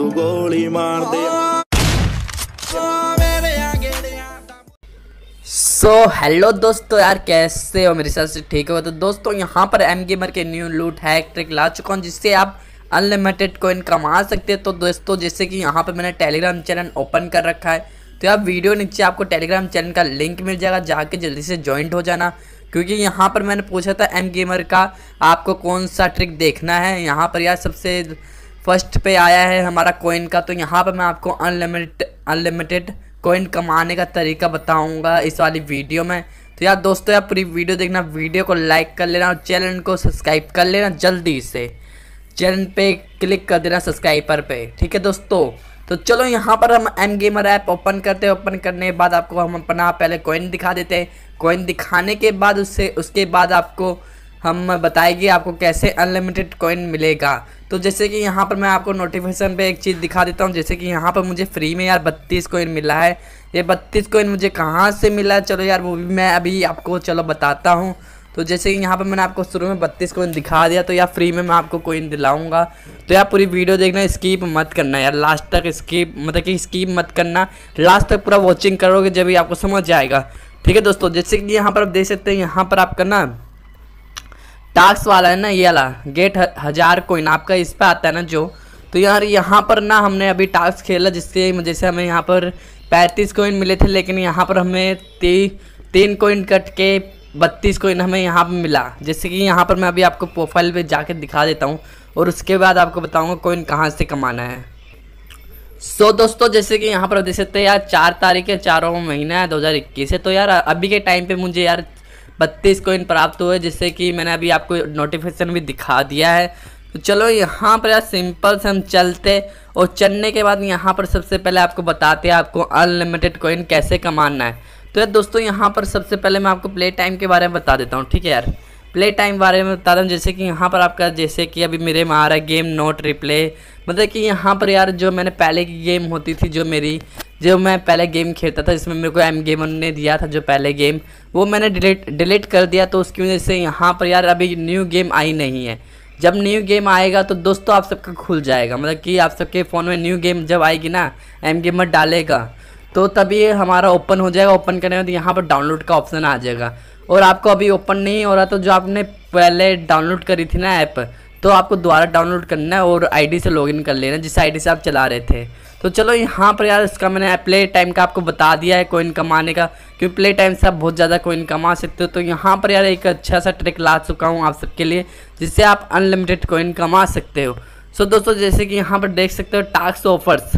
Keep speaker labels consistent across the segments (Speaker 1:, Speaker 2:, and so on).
Speaker 1: तू गोली मार दे सो so, हेलो दोस्तों यार कैसे हो मेरे साथ से ठीक हो तो दोस्तों यहाँ पर एम गेमर के न्यू लूट हैक ट्रिक ला चुका हूँ जिससे आप अनलिमिटेड कोइन कमा सकते हैं तो दोस्तों जैसे कि यहाँ पर मैंने टेलीग्राम चैनल ओपन कर रखा है तो आप वीडियो नीचे आपको टेलीग्राम चैनल का लिंक मिल जाएगा जाके जल्दी से ज्वाइंट हो जाना क्योंकि यहाँ पर मैंने पूछा था एम गेमर का आपको कौन सा ट्रिक देखना है यहाँ पर यार सबसे फर्स्ट पे आया है हमारा कोइन का तो यहाँ पर मैं आपको अनलिमिट अनलिमिटेड कोइन कमाने का तरीका बताऊँगा इस वाली वीडियो में तो यार दोस्तों यार पूरी वीडियो देखना वीडियो को लाइक कर लेना और चैनल को सब्सक्राइब कर लेना जल्दी से चैनल पे क्लिक कर देना सब्सक्राइबर पे ठीक है दोस्तों तो चलो यहाँ पर हम एम गेमर ऐप ओपन करते हैं ओपन करने के बाद आपको हम अपना पहले कॉइन दिखा देते हैं कोइन दिखाने के बाद उससे उसके बाद आपको हम बताएंगे आपको कैसे अनलिमिटेड कॉइन मिलेगा तो जैसे कि यहाँ पर मैं आपको नोटिफिकेशन पे एक चीज़ दिखा देता हूँ जैसे कि यहाँ पर मुझे फ्री में यार बत्तीस कोइन मिला है ये बत्तीस कोइन मुझे कहाँ से मिला है चलो यार वो भी मैं अभी आपको चलो बताता हूँ तो जैसे कि यहाँ पर मैंने आपको शुरू में बत्तीस कोइन दिखा दिया तो यार फ्री में मैं आपको कोइन दिलाऊँगा तो यार पूरी वीडियो देखना स्कीप मत करना यार लास्ट तक स्कीप मतलब कि स्कीप मत करना लास्ट तक पूरा वॉचिंग करोगे जब भी आपको समझ आएगा ठीक है दोस्तों जैसे कि यहाँ पर आप देख सकते हैं यहाँ पर आपका ना टास्क वाला है ना ये वाला गेट हज़ार कोइन आपका इस पर आता है ना जो तो यार यहाँ पर ना हमने अभी टास्क खेला जिससे जैसे से हमें यहाँ पर पैंतीस कोइन मिले थे लेकिन यहाँ पर हमें ती, तीन कोइन कट के बत्तीस कोइन हमें यहाँ पर मिला जैसे कि यहाँ पर मैं अभी आपको प्रोफाइल पे जाके दिखा देता हूँ और उसके बाद आपको बताऊँगा कोइन कहाँ से कमाना है सो so, दोस्तों जैसे कि यहाँ पर देख सकते हैं यार चार तारीख है चारों महीना है 2021 है तो यार अभी के टाइम पे मुझे यार बत्तीस कोइन प्राप्त हुए जिससे कि मैंने अभी आपको नोटिफिकेशन भी दिखा दिया है तो चलो यहाँ पर यार सिंपल से हम चलते और चलने के बाद यहाँ पर सबसे पहले आपको बताते हैं आपको अनलिमिटेड कोइन कैसे कमाना है तो यार दोस्तों यहाँ पर सबसे पहले मैं आपको प्ले टाइम के बारे में बता देता हूँ ठीक है यार प्ले टाइम बारे में बता दूँ जैसे कि यहाँ पर आपका जैसे कि अभी मेरे में आ रहा है गेम नोट रिप्ले मतलब कि यहाँ पर यार जो मैंने पहले की गेम होती थी जो मेरी जो मैं पहले गेम खेलता था जिसमें मेरे को एम गेम ने दिया था जो पहले गेम वो मैंने डिलीट डिलीट कर दिया तो उसकी वजह से यहाँ पर यार अभी न्यू गेम आई नहीं है जब न्यू गेम आएगा तो दोस्तों आप सबका खुल जाएगा मतलब कि आप सबके फ़ोन में न्यू गेम जब आएगी ना एम गेमर डालेगा तो तभी हमारा ओपन हो जाएगा ओपन करने में तो यहाँ पर डाउनलोड का ऑप्शन आ जाएगा और आपको अभी ओपन नहीं हो रहा तो जो आपने पहले डाउनलोड करी थी ना ऐप तो आपको दोबारा डाउनलोड करना है और आईडी से लॉगिन कर लेना जिस आईडी से आप चला रहे थे तो चलो यहाँ पर यार इसका मैंने प्ले टाइम का आपको बता दिया है कोइन कमाने का क्योंकि प्ले टाइम से आप बहुत ज़्यादा कोइन कमा सकते हो तो यहाँ पर यार एक अच्छा सा ट्रिक ला चुका हूँ आप सबके लिए जिससे आप अनलिमिटेड कोइन कमा सकते हो सो दोस्तों जैसे कि यहाँ पर देख सकते हो टास्क ऑफर्स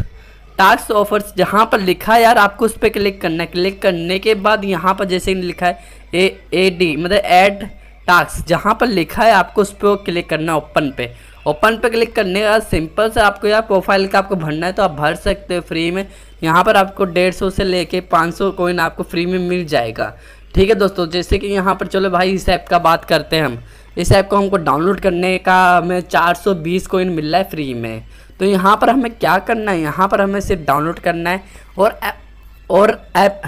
Speaker 1: टास्क ऑफर्स जहाँ पर लिखा है यार आपको उस पर क्लिक करना है क्लिक करने के बाद यहाँ पर जैसे लिखा है ए ए डी मतलब ऐड टास्क जहाँ पर लिखा है आपको उस पर क्लिक करना है ओपन पे ओपन पे क्लिक करने के बाद सिंपल से आपको यार प्रोफाइल का आपको भरना है तो आप भर सकते हो फ्री में यहाँ पर आपको डेढ़ सौ से लेके पाँच सौ कोइन आपको फ्री में मिल जाएगा ठीक है दोस्तों जैसे कि यहाँ पर चलो भाई इस ऐप का बात करते हैं हम इस ऐप को हमको डाउनलोड करने का हमें बीस कोइन मिल रहा है फ्री में तो यहाँ पर हमें क्या करना है यहाँ पर हमें सिर्फ डाउनलोड करना है और ऐप और ऐप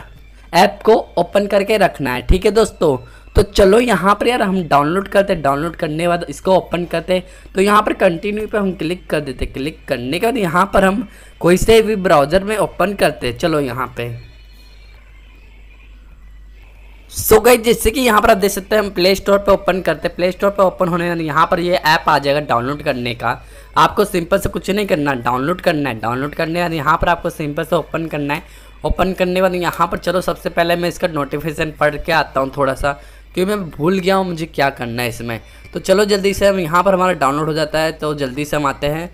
Speaker 1: ऐप को ओपन करके रखना है ठीक है दोस्तों तो चलो यहाँ पर यार हम डाउनलोड करते हैं डाउनलोड करने के बाद इसको ओपन करते हैं तो यहाँ पर कंटिन्यू पे हम क्लिक कर देते क्लिक करने के बाद यहाँ पर हम कोई से भी ब्राउज़र में ओपन करते हैं चलो यहाँ पे सो गई जैसे कि यहाँ पर आप देख सकते हैं हम प्ले स्टोर पर ओपन करते हैं प्ले स्टोर पर ओपन होने यहाँ पर ये ऐप आ जाएगा डाउनलोड करने का आपको सिंपल से कुछ नहीं करना डाउनलोड करना है डाउनलोड करने वाले यहाँ पर आपको सिंपल से ओपन करना है ओपन करने वाले यहाँ पर चलो सबसे पहले मैं इसका नोटिफिकेशन पढ़ के आता हूँ थोड़ा सा क्योंकि मैं भूल गया हूँ मुझे क्या करना है इसमें तो चलो जल्दी से हम यहाँ पर हमारा डाउनलोड हो जाता है तो जल्दी से हम आते हैं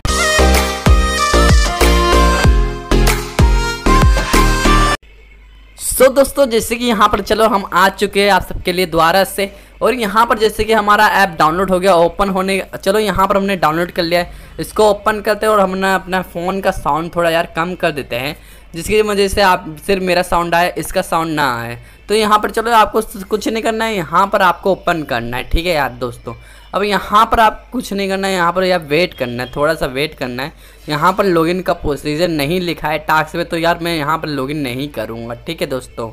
Speaker 1: सो so, दोस्तों जैसे कि यहाँ पर चलो हम आ चुके हैं आप सबके लिए दोबारा से और यहाँ पर जैसे कि हमारा ऐप डाउनलोड हो गया ओपन होने चलो यहाँ पर हमने डाउनलोड कर लिया है इसको ओपन करते हैं और हमने अपना फ़ोन का साउंड थोड़ा यार कम कर देते हैं जिसकी वजह से आप सिर्फ मेरा साउंड आए इसका साउंड ना आए तो यहाँ पर चलो आपको कुछ नहीं करना है यहाँ पर आपको ओपन करना है ठीक है यार दोस्तों अब यहाँ पर आप कुछ नहीं करना है यहाँ पर यार वेट करना है थोड़ा सा वेट करना है यहाँ पर लॉगिन का प्रोसीजर नहीं लिखा है टास्क में तो यार मैं यहाँ पर लॉगिन नहीं करूँगा ठीक है दोस्तों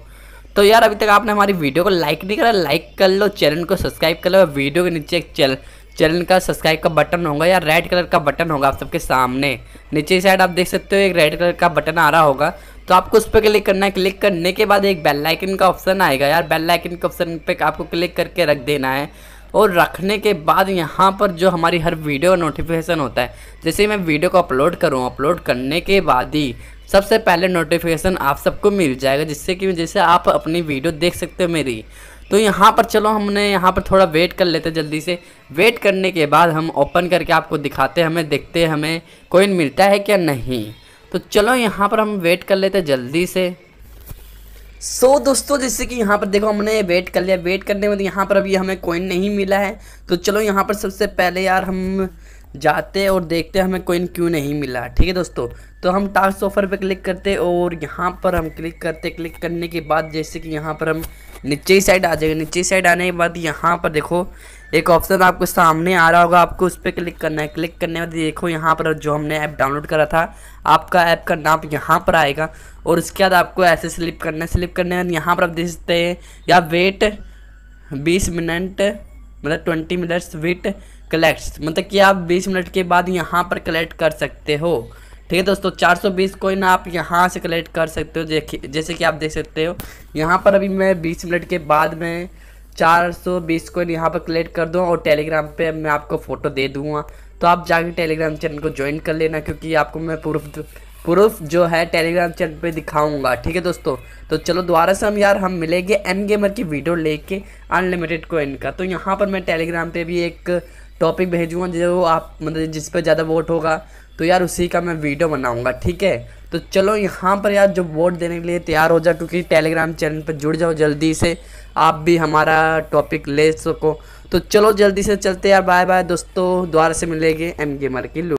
Speaker 1: तो यार अभी तक आपने हमारी वीडियो को लाइक नहीं करा लाइक कर लो चैनल को सब्सक्राइब कर लो वीडियो के नीचे एक चैनल चैनल का सब्सक्राइब का बटन होगा या रेड कलर का बटन होगा आप सबके सामने नीचे साइड आप देख सकते हो एक रेड कलर का बटन आ रहा होगा तो आपको उस पर क्लिक करना है क्लिक करने के बाद एक बेल आइकन का ऑप्शन आएगा यार बेल आइकन के ऑप्शन पे आपको क्लिक करके रख देना है और रखने के बाद यहाँ पर जो हमारी हर वीडियो नोटिफिकेशन होता है जैसे मैं वीडियो को अपलोड करूँ अपलोड करने के बाद ही सबसे पहले नोटिफिकेशन आप सबको मिल जाएगा जिससे कि जैसे आप अपनी वीडियो देख सकते हो मेरी तो यहाँ पर चलो हमने यहाँ पर थोड़ा वेट कर लेते जल्दी से वेट करने के बाद हम ओपन करके आपको दिखाते हमें देखते हमें कोइन मिलता है क्या नहीं तो चलो यहाँ पर हम वेट कर लेते जल्दी से सो so, दोस्तों जैसे कि यहाँ पर देखो हमने वेट कर लिया वेट करने में यहाँ पर अभी हमें कोइन नहीं मिला है तो चलो यहाँ पर सबसे पहले यार हम जाते और देखते हमें कोइन क्यों नहीं मिला ठीक है दोस्तों तो हम टास्क ऑफर पे क्लिक करते और यहाँ पर हम क्लिक करते क्लिक करने के बाद जैसे कि यहाँ पर हम नीचे ही साइड आ जाएंगे नीचे साइड आने के बाद यहाँ पर देखो एक ऑप्शन आपको सामने आ रहा होगा आपको उस पर क्लिक करना है क्लिक करने के बाद देखो यहाँ पर जो हमने ऐप डाउनलोड करा था आपका ऐप का नाम यहाँ पर आएगा और उसके बाद आपको ऐसे स्लिप करना है स्लिप करने के बाद यहाँ पर आप देख सकते हैं या वेट बीस मिनट मतलब ट्वेंटी मिनट्स वेट कलेक्ट मतलब कि आप 20 मिनट के बाद यहाँ पर कलेक्ट कर सकते हो ठीक है दोस्तों 420 कोइन आप यहाँ से कलेक्ट कर सकते हो जैसे कि आप देख सकते हो यहाँ पर अभी मैं 20 मिनट के बाद में 420 कोइन यहाँ पर कलेक्ट कर दूँ और टेलीग्राम पे मैं आपको फ़ोटो दे दूँगा तो आप जाके टेलीग्राम चैनल को ज्वाइन कर लेना क्योंकि आपको मैं प्रूफ प्रूफ जो है टेलीग्राम चैनल पे दिखाऊंगा ठीक है दोस्तों तो चलो दोबारा से हम यार हम मिलेंगे एन गेमर की वीडियो लेके अनलिमिटेड कोइन का तो यहाँ पर मैं टेलीग्राम पे भी एक टॉपिक भेजूँगा जो आप मतलब जिस पर ज़्यादा वोट होगा तो यार उसी का मैं वीडियो बनाऊँगा ठीक है तो चलो यहाँ पर यार जो वोट देने के लिए तैयार हो जाओ क्योंकि टेलीग्राम चैनल पर जुड़ जाओ जल्दी से आप भी हमारा टॉपिक ले सको तो चलो जल्दी से चलते यार बाय बाय दोस्तों दोबारा से मिलेंगे एम गेमर की